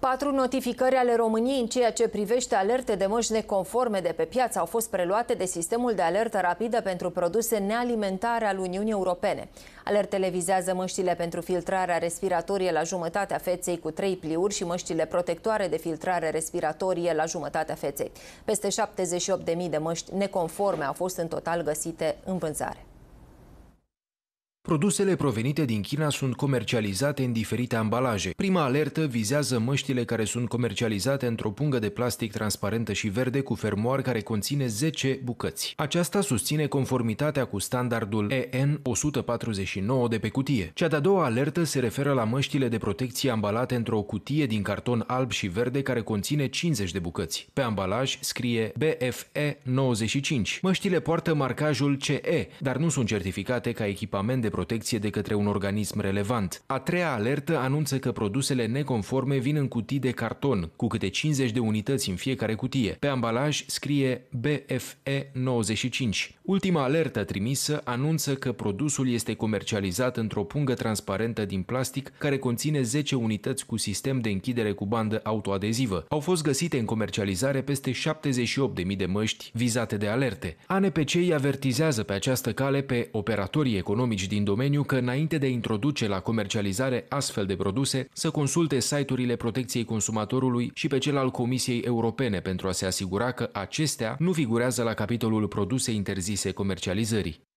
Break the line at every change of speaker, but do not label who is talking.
Patru notificări ale României în ceea ce privește alerte de măști neconforme de pe piață au fost preluate de sistemul de alertă rapidă pentru produse nealimentare al Uniunii Europene. Alertele vizează măștile pentru filtrarea respiratorie la jumătatea feței cu trei pliuri și măștile protectoare de filtrare respiratorie la jumătatea feței. Peste 78.000 de măști neconforme au fost în total găsite în vânzare.
Produsele provenite din China sunt comercializate în diferite ambalaje. Prima alertă vizează măștile care sunt comercializate într-o pungă de plastic transparentă și verde cu fermoar care conține 10 bucăți. Aceasta susține conformitatea cu standardul EN 149 de pe cutie. Cea de-a doua alertă se referă la măștile de protecție ambalate într-o cutie din carton alb și verde care conține 50 de bucăți. Pe ambalaj scrie BFE 95. Măștile poartă marcajul CE, dar nu sunt certificate ca echipament de protecție protecție de către un organism relevant. A treia alertă anunță că produsele neconforme vin în cutii de carton, cu câte 50 de unități în fiecare cutie. Pe ambalaj scrie BFE95. Ultima alertă trimisă anunță că produsul este comercializat într-o pungă transparentă din plastic care conține 10 unități cu sistem de închidere cu bandă autoadezivă. Au fost găsite în comercializare peste 78.000 de măști vizate de alerte. ANPC îi avertizează pe această cale pe operatorii economici din domeniu că înainte de a introduce la comercializare astfel de produse, să consulte site-urile protecției consumatorului și pe cel al Comisiei Europene pentru a se asigura că acestea nu figurează la capitolul produse interzise comercializării.